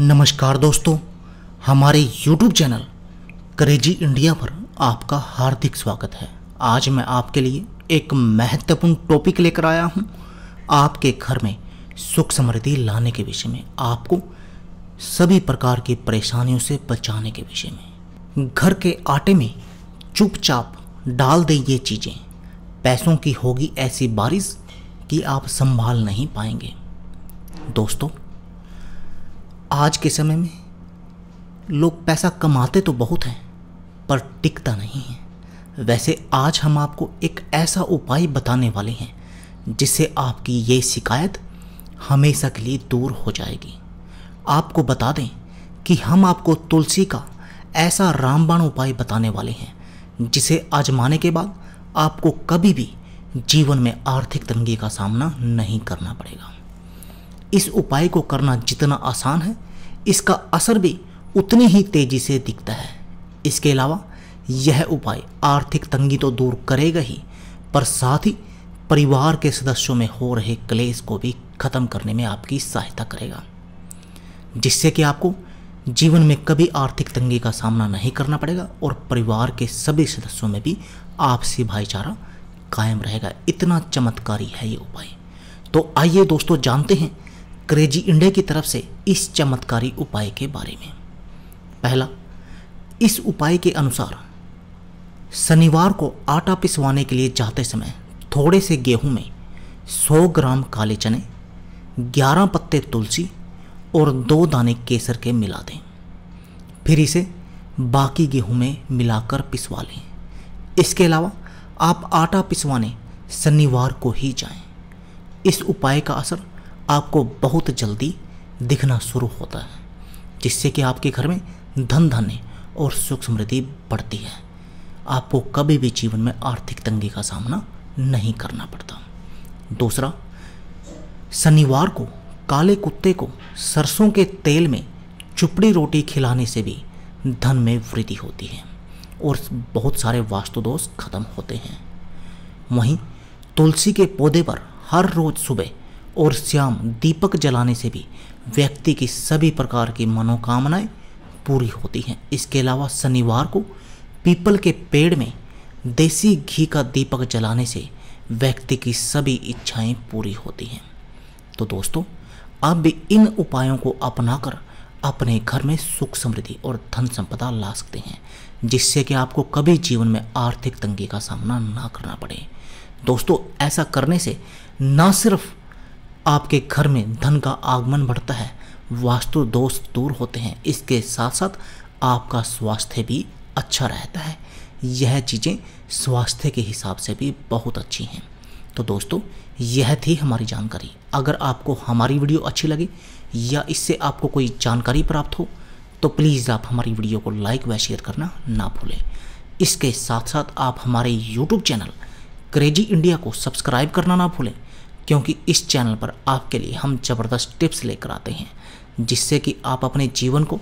नमस्कार दोस्तों हमारे YouTube चैनल करेजी इंडिया पर आपका हार्दिक स्वागत है आज मैं आपके लिए एक महत्वपूर्ण टॉपिक लेकर आया हूँ आपके घर में सुख समृद्धि लाने के विषय में आपको सभी प्रकार की परेशानियों से बचाने के विषय में घर के आटे में चुपचाप डाल दें ये चीज़ें पैसों की होगी ऐसी बारिश कि आप संभाल नहीं पाएंगे दोस्तों आज के समय में लोग पैसा कमाते तो बहुत हैं पर टिकता नहीं है वैसे आज हम आपको एक ऐसा उपाय बताने वाले हैं जिससे आपकी ये शिकायत हमेशा के लिए दूर हो जाएगी आपको बता दें कि हम आपको तुलसी का ऐसा रामबाण उपाय बताने वाले हैं जिसे आजमाने के बाद आपको कभी भी जीवन में आर्थिक तंगी का सामना नहीं करना पड़ेगा इस उपाय को करना जितना आसान है इसका असर भी उतनी ही तेज़ी से दिखता है इसके अलावा यह उपाय आर्थिक तंगी तो दूर करेगा ही पर साथ ही परिवार के सदस्यों में हो रहे क्लेश को भी ख़त्म करने में आपकी सहायता करेगा जिससे कि आपको जीवन में कभी आर्थिक तंगी का सामना नहीं करना पड़ेगा और परिवार के सभी सदस्यों में भी आपसी भाईचारा कायम रहेगा इतना चमत्कारी है ये उपाय तो आइए दोस्तों जानते हैं क्रेजी इंडिया की तरफ से इस चमत्कारी उपाय के बारे में पहला इस उपाय के अनुसार शनिवार को आटा पिसवाने के लिए जाते समय थोड़े से गेहूं में 100 ग्राम काले चने 11 पत्ते तुलसी और दो दाने केसर के मिला दें फिर इसे बाकी गेहूं में मिलाकर पिसवा लें इसके अलावा आप आटा पिसवाने शनिवार को ही जाएं। इस उपाय का असर आपको बहुत जल्दी दिखना शुरू होता है जिससे कि आपके घर में धन धन्य और सुख समृद्धि बढ़ती है आपको कभी भी जीवन में आर्थिक तंगी का सामना नहीं करना पड़ता दूसरा शनिवार को काले कुत्ते को सरसों के तेल में चुपड़ी रोटी खिलाने से भी धन में वृद्धि होती है और बहुत सारे वास्तु दोष खत्म होते हैं वहीं तुलसी के पौधे पर हर रोज सुबह और श्याम दीपक जलाने से भी व्यक्ति की सभी प्रकार की मनोकामनाएं पूरी होती हैं इसके अलावा शनिवार को पीपल के पेड़ में देसी घी का दीपक जलाने से व्यक्ति की सभी इच्छाएं पूरी होती हैं तो दोस्तों आप भी इन उपायों को अपनाकर अपने घर में सुख समृद्धि और धन संपदा ला सकते हैं जिससे कि आपको कभी जीवन में आर्थिक तंगी का सामना ना करना पड़े दोस्तों ऐसा करने से ना सिर्फ आपके घर में धन का आगमन बढ़ता है वास्तु दोष दूर होते हैं इसके साथ साथ आपका स्वास्थ्य भी अच्छा रहता है यह चीज़ें स्वास्थ्य के हिसाब से भी बहुत अच्छी हैं तो दोस्तों यह थी हमारी जानकारी अगर आपको हमारी वीडियो अच्छी लगी या इससे आपको कोई जानकारी प्राप्त हो तो प्लीज़ आप हमारी वीडियो को लाइक व शेयर करना ना भूलें इसके साथ साथ आप हमारे यूट्यूब चैनल क्रेजी इंडिया को सब्सक्राइब करना ना भूलें क्योंकि इस चैनल पर आपके लिए हम ज़बरदस्त टिप्स लेकर आते हैं जिससे कि आप अपने जीवन को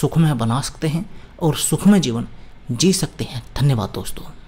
सुखमय बना सकते हैं और सुखमय जीवन जी सकते हैं धन्यवाद दोस्तों